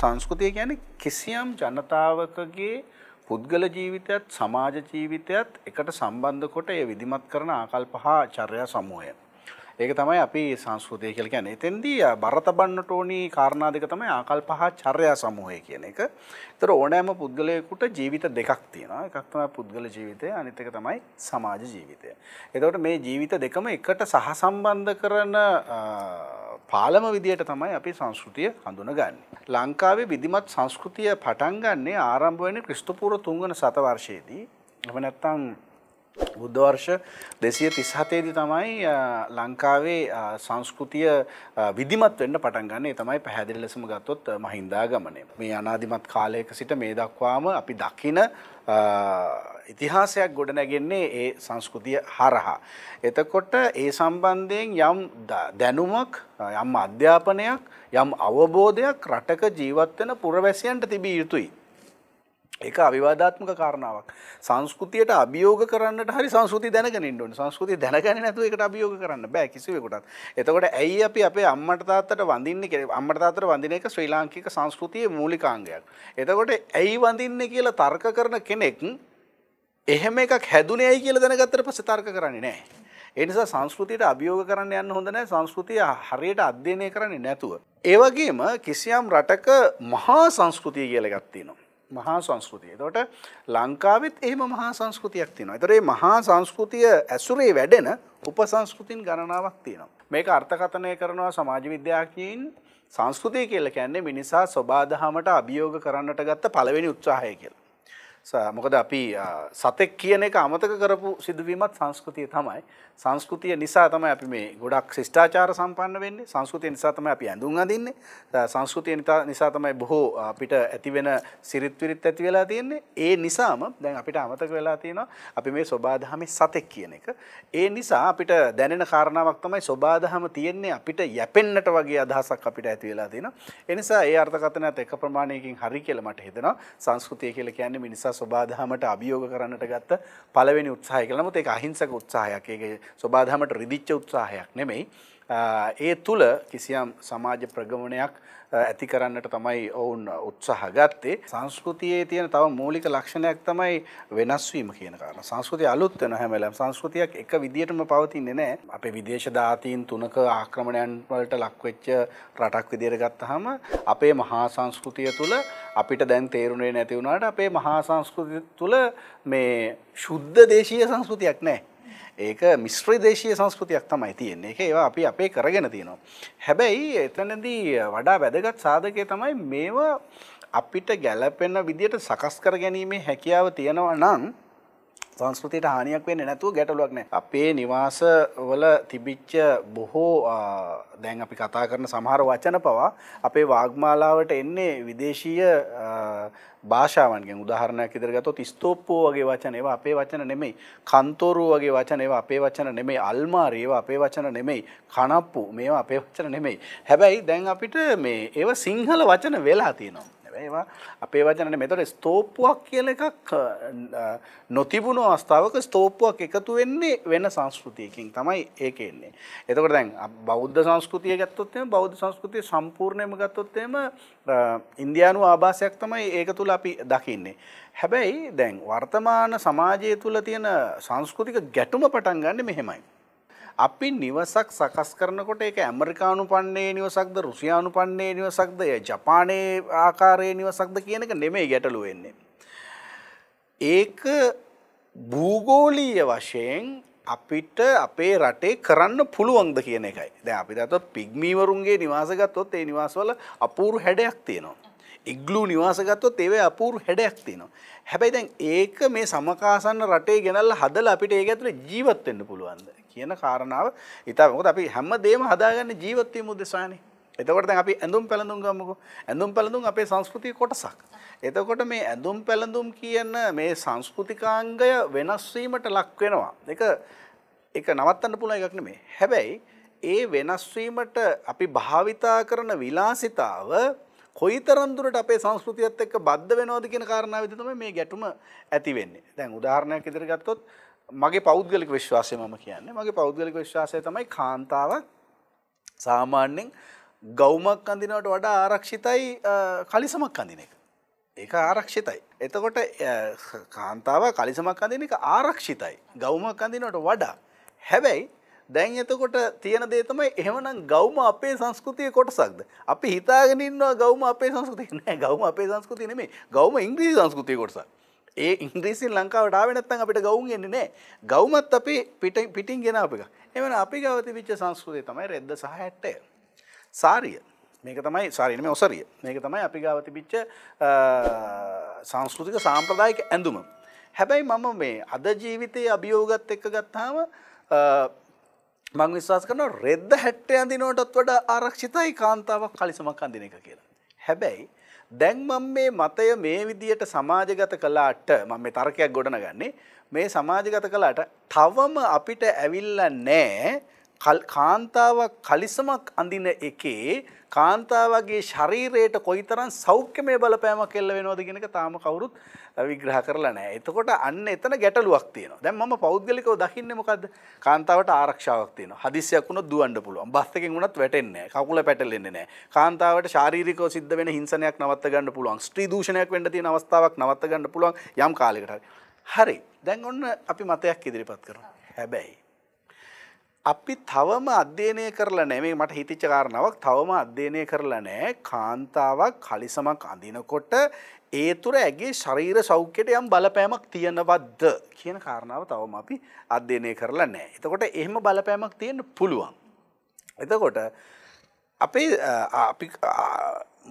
සංස්කෘතිය කියන්නේ කිසියම් ජනතාවකගේ පුද්ගල ජීවිතයත් සමාජ ජීවිතයත් එකට සම්බන්ධ කොට ඒ විධිමත් කරන ආකල්ප හා චර්යා සමූහය. ඒක තමයි අපි සංස්කෘතිය කියලා කියන්නේ. එතෙන්දී බරතබන්නට ඕනි කාරණා දෙක තමයි ආකල්ප හා චර්යා සමූහය කියන එක. ඒතර ඕනෑම පුද්ගලයෙකුට ජීවිත දෙකක් තියෙනවා. එකක් තමයි පුද්ගල ජීවිතය, අනිත් එක තමයි සමාජ ජීවිතය. එතකොට මේ ජීවිත දෙකම එකට සහසම්බන්ධ කරන පාලම විදියට තමයි අපි සංස්කෘතිය හඳුනගන්නේ. ලංකාවේ විධිමත් සංස්කෘතිය පටන් ගන්නේ ආරම්භ වෙන්නේ ක්‍රිස්තුපූර්ව 3 වන සතවර්ෂයේදී. එහෙම නැත්නම් බුද්ධවර්ෂ දෙසිය තිස්හතේදි තමයි ලංකාවේ සංස්කෘතිය විදිමත් වෙන්න පටන් ගන්න තමයි පැහැදිලි ලෙසම ගත්තොත් මහින්දා ගමනය. මේ අනාධිමත් කාලයක සිට මේ දක්වාම අපි දකින ඉතිහාසයක් ගොඩනැගෙන්නේ ඒ සංස්කෘතිය හරහා. එතකොට ඒ සම්බන්ධයෙන් යම් දැනුමක් යම් අධ්‍යාපනයක් යම් අවබෝධයක් රටක ජීවත්වන පුරවැසියන්ට තිබිය යුතුයි. ඒක අවිවාදාත්මක කාරණාවක්. සංස්කෘතියට අභියෝග කරන්නට හරි සංස්කෘතිය දැනගෙන ඉන්න ඕනේ. සංස්කෘතිය දැනගන්නේ නැතුව ඒකට අභියෝග කරන්න බෑ කිසිවෙකුටත්. එතකොට ඇයි අපි අපේ අම්මට තාත්තට වඳින්නේ කියලා අම්මට තාත්තට වඳින එක ශ්‍රී ලාංකික සංස්කෘතියේ මූලිකාංගයක්. එතකොට ඇයි වඳින්නේ කියලා තර්ක කරන කෙනෙක් එහෙම එකක් හැදුනේ ඇයි කියලා දැනගත්තට පස්සේ තර්ක කරන්නේ නැහැ. ඒ නිසා සංස්කෘතියට අභියෝග කරන්න යන්න හොඳ නැහැ. සංස්කෘතිය හරියට අධ්‍යයනය කරන්නේ නැතුව. ඒ වගේම කිසියම් රටක මහා සංස්කෘතිය කියලා එකක් තියෙනවා. මහා සංස්කෘතිය. එතකොට ලංකාවෙත් එහෙම මහා සංස්කෘතියක් තියෙනවා. ඒතර මේ මහා සංස්කෘතිය ඇසුරේ වැඩෙන උපසංස්කෘතින් ගණනාවක් තියෙනවා. මේක අර්ථකථනය කරනවා සමාජ විද්‍යාඥයින් සංස්කෘතිය කියලා කියන්නේ මිනිසා සබාධහමට අභියෝග කරන්නට ගත්ත පළවෙනි උත්සාහය කියලා. මොකද අපි සතෙක් කියන එක අමතක කරපු සිදුවීමත් සංස්කෘතිය තමයි. සංස්කෘතිය නිසා තමයි අපි මේ ගොඩක් ශිෂ්ටාචාර සම්පන්න වෙන්නේ. සංස්කෘතිය නිසා තමයි අපි ඇඳුම් අඳින්නේ. සංස්කෘතිය නිසා තමයි බොහෝ අපිට ඇති වෙන සිරිත් විරිත් ඇති වෙලා තියෙන්නේ. ඒ නිසාම දැන් අපිට අමතක වෙලා තියෙනවා අපි මේ සබාධහමේ සතෙක් කියන එක. ඒ නිසා අපිට දැනෙන කාරණාවක් තමයි සබාධහම තියෙන්නේ අපිට යැපෙන්නට වගේ අදහසක් අපිට ඇති වෙලා තියෙනවා. ඒ නිසා ඒ අර්ථකථනත් එක ප්‍රමාණයකින් හරි කියලා මට හිතෙනවා. සංස්කෘතිය කියලා කියන්නේ මිනිසා සොබාදහමට අභියෝග කරන්නට ගත්ත පළවෙනි උත්සාහය කියලා. නමුත් ඒක අහිංසක උත්සාහයක්. ඒක සොබාදහමට රිදිච්ච උත්සාහයක් නෙමෙයි. ඒ තුළ කිසියම් සමාජ ප්‍රගමණයක් ඇති කරන්නට තමයි ඔවුන් උත්සාහ ගත්තේ සංස්කෘතියේ තියෙන තව මූලික ලක්ෂණයක් තමයි වෙනස් වීම කියන කාරණා. සංස්කෘතිය අලුත් වෙන හැම වෙලාවෙම සංස්කෘතියක් එක විදියටම පවතින්නේ නැහැ. අපේ විදේශ දාතීන් තුනක ආක්‍රමණයන් වලට ලක් වෙච්ච රටක් විදියට ගත්තාම අපේ මහා සංස්කෘතිය තුළ අපිට දැන් තේරුනේ නැති වුණාට අපේ මහා සංස්කෘතිය තුළ මේ ශුද්ධ දේශීය සංස්කෘතියක් නැහැ. ඒක මිශ්‍ර දේශීය සංස්කෘතියක් තමයි තියෙන්නේ. ඒක ඒවා අපි අපේ කරගෙන තියෙනවා. හැබැයි එතනදී වඩා වැදගත් සාධකය තමයි මේවා අපිට ගැළපෙන විදිහට සකස් කර ගැනීමේ හැකියාව තියෙනවා නම් සංස්කෘතියට හානියක් වෙන්නේ නැතුව ගැටලුවක් නෑ. අපේ නිවාස වල තිබිච්ච බොහෝ දැන් අපි කතා කරන සමහර වචන පවා අපේ වාග්මාලාවට එන්නේ විදේශීය භාෂාවන්ගෙන් උදාහරණයක් ඉදිරියට ගත්තොත් ස්තූපෝ වගේ වචන ඒවා අපේ වචන නෙමෙයි. කන්තෝරු වගේ වචන ඒවා අපේ වචන නෙමෙයි. අල්මාරි ඒවා අපේ වචන නෙමෙයි. කනප්පු මේවා අපේ වචන නෙමෙයි. හැබැයි දැන් අපිට මේ ඒව සිංහල වචන වෙලා තියෙනවා. ඒවා අපේ වචනට මෙතොට ස්තෝප්පුවක් කියල එකක් නොතිබුණු අවස්ථාවක ස්තෝප්පුවක් එකතු වෙන්නේ වෙන සංස්කෘතියකින් තමයි ඒක එන්නේ. එතකට දැන් බෞද්ධ සංස්කෘතිය ගත්තොත්ම බෞද්ධ සංස්කෘතිය සම්පූර්ණයම ගත්තොත්තේම ඉන්දයානු ආභාසයක් තමයි ඒක තුළ අපි දකින්නේ. හැබැයි දැන් වර්තමාන සමාජය තුළ තියෙන සංස්කෘතික ගැටුම පටන් ගන්න මෙහෙමයි. අපි නිවසක් සකස් කරනකොට ඒක ඇමරිකානු පන්නේ නිවසක්ද රුසියානු පන්නේ නිවසක්ද ජපානයේ ආකාරයේ නිවසක්ද කියන එක නෙමෙයි ගැටලු වෙන්නේ. ඒක භූගෝලීය වශයෙන් අපිට අපේ රටේ කරන්න පුළුවන්ද කියන එකයි. දැන් අපි දත්තොත් පිග්මීවරුන්ගේ නිවාස ගත්තොත් ඒ නිවාසවල අපූර්ව හැඩයක් තියෙනවා. ඉග්ලු නිවාස ගත්තොත් ඒවේ අපූර්ව හැඩයක් තියෙනවා. හැබැයි දැන් ඒක මේ සමකාසන්න රටේ ගෙනල්ලා හදලා අපිට ඒක ඇතුලේ ජීවත් වෙන්න පුළුවන්ද කියන කාරණාව ඉතා මොකද අපි හැම දෙම හදාගන්න ජීවත්වීම උදෙසානේ. එතකොට දැන් අපි ඇඳුම් පැළඳුම් ගමුකෝ. ඇඳුම් පැළඳුම් අපේ සංස්කෘතික කොටසක්. එතකොට මේ ඇඳුම් පැළඳුම් කියන මේ සංස්කෘතිකාංගය වෙනස් වීමට ලක් වෙනවා. ඒක ඒක නවත්තන්න පුළුවන් එකක් නෙමෙයි. හැබැයි ඒ වෙනස් වීමට අපි භාවිතා කරන විලාසිතාව කොයිතරම් දුරට අපේ සංස්කෘතියත් එක්ක බද්ධ වෙනවද කියන කාරණාවෙදී තමයි මේ ගැටුම ඇති වෙන්නේ. දැන් උදාහරණයක් ඉදිරියට ගත්තොත් මගේ පෞද්ගලික විශ්වාසය මම කියන්නේ මගේ පෞද්ගලික විශ්වාසය තමයි කාන්තාවක් සාමාන්‍යෙන් ගෞමක් අඳිනවට වඩා ආරක්ෂිතයි කලිසමක් අඳින එක. ඒක ආරක්ෂිතයි. එතකොට කාන්තාව කලිසමක් අඳින එක ආරක්ෂිතයි. ගෞමක් අඳිනවට වඩා. හැබැයි දැන් එතකොට තියෙන දේ තමයි එහෙමනම් ගෞම අපේ සංස්කෘතියේ කොටසක්ද? අපි හිතාගෙන ඉන්නවා ගෞම අපේ සංස්කෘතිය නෑ. ගෞම අපේ සංස්කෘතිය නෙමෙයි. ගෞම ඉංග්‍රීසි සංස්කෘතියේ කොටසක්. ඒ ඉන්ද්‍රීසින් ලංකාවට ආවේ නැත්නම් අපිට ගවුම් එන්නේ නැහැ. ගවුමත් අපි පිටින් පිටින් ගෙනාපු එක. එවන අපි ගාව තිබිච්ච සංස්කෘතිය තමයි රෙද්ද සහ හැට්ටය. සාරිය. මේක තමයි සාරිය නෙමෙයි ඔසරිය. මේක තමයි අපි ගාව තිබිච්ච සංස්කෘතික සාම්ප්‍රදායික ඇඳුම. හැබැයි මම මේ අද ජීවිතයේ අභියෝගත් එක්ක ගත්තාම මම විශ්වාස කරනවා රෙද්ද හැට්ටය අඳිනවටත් වඩා ආරක්ෂිතයි කාන්තාවක් කලිසමක් අඳින එක කියලා. හැබැයි දැන් මම මේ මතය මේ විදියට සමාජගත කළාට මම මේ තර්කයක් ගොඩනගන්නේ මේ සමාජගත කළාට තවම අපිට ඇවිල්ලා නැහැ කාන්තාවක් කලිසමක් අඳින එකේ කාන්තාවගේ ශරීරයට කොයිතරම් සෞඛ්‍යමය බලපෑමක් එල්ල වෙනවද කියන එක තාම කවුරුත් විග්‍රහ කරලා නැහැ. එතකොට අන්න එතන ගැටලුවක් තියෙනවා. දැන් මම පෞද්ගලිකව දකින්නේ මොකද්ද? කාන්තාවට ආරක්ෂාවක් තියෙනවා. හදිස්සියක් වුණොත් දුවන්න පුළුවන්. බස් එකෙන් වුණත් වැටෙන්නේ නැහැ. කකුල පැටලෙන්නේ නැහැ. කාන්තාවට ශාරීරිකව සිද්ධ වෙන හිංසනයක් නවත්ත ගන්න පුළුවන්. ස්ත්‍රී දූෂණයක් වෙන්න තියෙන අවස්ථාවක් නවත්ත ගන්න පුළුවන් යම් කාලයකට හරි. හරි. දැන් ඔන්න අපි මතයක් ඉදිරිපත් කරනවා. හැබැයි අපි තවම අධ්‍යයනය කරලා නැහැ මේ මට හිතිච්ච කාරණාවක් තවම අධ්‍යයනය කරලා නැහැ කාන්තාවක් කලිසමක් අඳිනකොට ඒ තුර ඇගේ ශරීර සෞඛ්‍යයට යම් බලපෑමක් තියෙනවද කියන කාරණාව තවම අපි අධ්‍යයනය කරලා නැහැ. එතකොට එහෙම බලපෑමක් තියෙන්න පුළුවන්. එතකොට අපේ අපි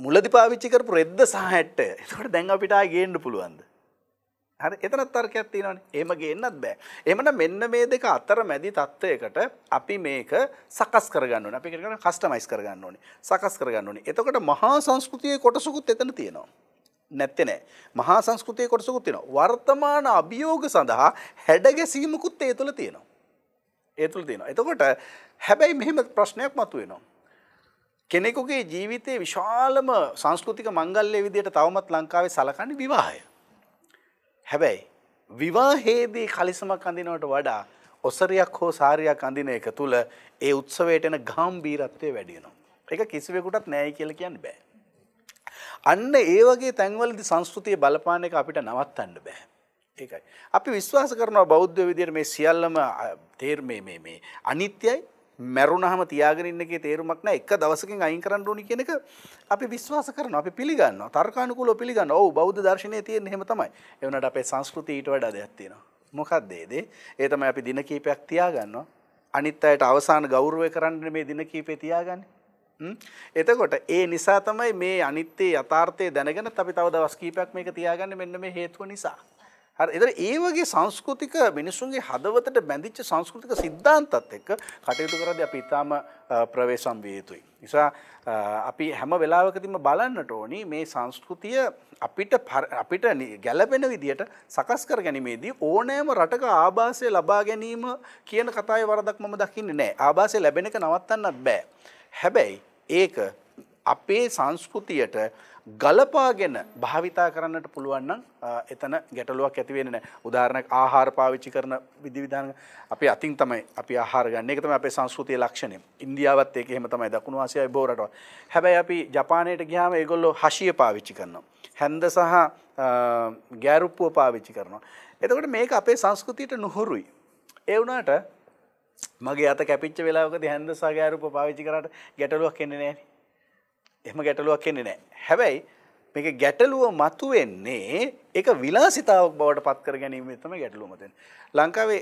මුලදි පාවිච්චි කරපු රෙද්ද සහ හැට්ට. එතකොට දැන් අපිට ආයෙ ගේන්න පුළුවන්ද? හරි එතනත් තර්කයක් තියෙනවනේ එහෙම ගේන්නත් බෑ එහෙමනම් මෙන්න මේ දෙක අතර මැදි தත්වයකට අපි මේක සකස් කරගන්න ඕනේ අපි කියන්නේ කස්ටමයිස් කරගන්න ඕනේ සකස් කරගන්න ඕනේ එතකොට මහා සංස්කෘතියේ කොටසකුත් එතන තියෙනවා නැත්තේ නෑ මහා සංස්කෘතියේ කොටසකුත් තියෙනවා වර්තමාන අභියෝග සඳහා හැඩගැසීමකුත් ඒ තුල තියෙනවා ඒ තුල තියෙනවා එතකොට හැබැයි මෙහෙම ප්‍රශ්නයක් මතුවෙනවා කෙනෙකුගේ ජීවිතයේ විශාලම සංස්කෘතික මංගල්‍ය විදියට තවමත් ලංකාවේ සලකන්නේ විවාහය හැබැයි විවාහේදී කලිසමක් අඳිනවට වඩා ඔසරයක් හෝ සාරයක් අඳින එක තුළ ඒ උත්සවයට එන ගාම්භීරත්වය වැඩි වෙනවා. ඒක කිසිවෙකුටත් නෑයි කියලා කියන්න බෑ. අන්න ඒ වගේ තැන්වලදී සංස්කෘතිය බලපාන එක අපිට නවත්තන්න බෑ. ඒකයි. අපි විශ්වාස කරනවා බෞද්ධ විදියට මේ සියල්ලම තේර් මේ මේ අනිත්‍යයි මැරුණහම තියාගෙන ඉන්න එකේ තේරුමක් නැහැ එක දවසකින් අයින් කරන්න ඕනි කියන එක අපි විශ්වාස කරනවා අපි පිළිගන්නවා තර්කානුකූලව පිළිගන්නවා ඔව් බෞද්ධ දර්ශනයේ තියෙන එහෙම තමයි ඒ වුණාට අපේ සංස්කෘතිය ඊට වඩා දෙයක් තියෙනවා මොකක්ද ඒ දේ ඒ තමයි අපි දින කීපයක් තියාගන්නවා අනිත් අයට අවසාන ගෞරවය කරන්න මේ දින කීපේ තියාගන්නේ එතකොට ඒ නිසා තමයි මේ අනිත්‍ය යථාර්ථය දැනගෙන අපි තව දවස් කීපයක් මේක තියාගන්නේ මෙන්න මේ හේතුව නිසා හරි ඒතර ඒ වගේ සංස්කෘතික මිනිසුන්ගේ හදවතට බැඳිච්ච සංස්කෘතික સિદ્ધාන්තත් එක්ක කටයුතු කරද්දී අපි ඊටාම ප්‍රවේශම් විය යුතුයි. නිසා අපි හැම වෙලාවකදීම බලන්නට ඕනි මේ සංස්කෘතිය අපිට අපිට ගැළපෙන විදියට සකස් කර ගැනීමේදී ඕනෑම රටක ආభాසය ලබා ගැනීම කියන කතාවේ වරදක් මම දකින්නේ නැහැ. ආభాසය ලැබෙන එක නවත්තන්නත් බෑ. හැබැයි ඒක අපේ සංස්කෘතියට ගලපාගෙන භාවිතා කරන්නට පුළුවන් නම් එතන ගැටලුවක් ඇති වෙන්නේ නැහැ. උදාහරණයක් ආහාර පාවිච්චි කරන විධිවිධාන අපි අතින් තමයි අපි ආහාර ගන්න. ඒක තමයි අපේ සංස්කෘතියේ ලක්ෂණය. ඉන්දියාවත් ඒක එහෙම තමයි. දකුණු ආසියාවේ බොහෝ රටවල්. හැබැයි අපි ජපානයට ගියාම ඒගොල්ලෝ හෂිය පාවිච්චි කරනවා. හැන්ද සහ ගෑරුප්පුව පාවිච්චි කරනවා. එතකොට මේක අපේ සංස්කෘතියට නුහුරුයි. ඒ වුණාට මගේ අත කැපිච්ච වෙලාවකදී හැන්ද සහ ගෑරුප්පුව පාවිච්චි කරාට ගැටලුවක් එන්නේ නැහැ. එහම ගැටලුවක් එන්නේ නෑ හැබැයි මේක ගැටලුව මතු වෙන්නේ ඒක විලාසිතාවක් බවට පත් කර ගැනීම තමයි ගැටලුවම තියෙන්නේ. ලංකාවේ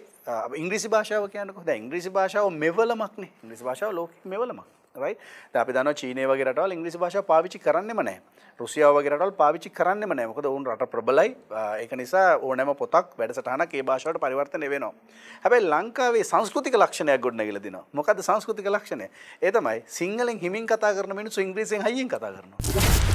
ඉංග්‍රීසි භාෂාව කියන්නේ කොහොමද? ඉංග්‍රීසි භාෂාව මෙවලමක්නේ. ඉංග්‍රීසි භාෂාව ලෝකෙ මෙවලමක්. right අපි දන්න චීනය වගේ රටවල් ඉංග්‍රීසි භාෂාව පාවිච්චි කරන්නෙම නැහැ. රුසියාව වගේ රටවල් පාවිච්චි කරන්නෙම නැහැ. මොකද ඔවුන් රට ප්‍රබලයි. ඒක නිසා ඕනෑම පොතක් වැඩසටහනක් ඒ භාෂාවට පරිවර්තනය වෙනවා. හැබැයි ලංකාවේ සංස්කෘතික ලක්ෂණයක් ගොඩනැගිලා දිනවා. මොකද්ද සංස්කෘතික ලක්ෂණය? ඒ තමයි සිංහලෙන් හිමින් කතා කරන මිනිස්සු ඉංග්‍රීසියෙන් හයියෙන් කතා කරනවා.